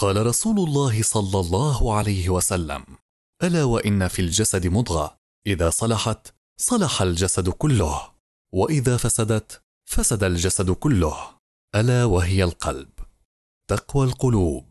قال رسول الله صلى الله عليه وسلم الا وان في الجسد مضغه اذا صلحت صلح الجسد كله واذا فسدت فسد الجسد كله الا وهي القلب تقوى القلوب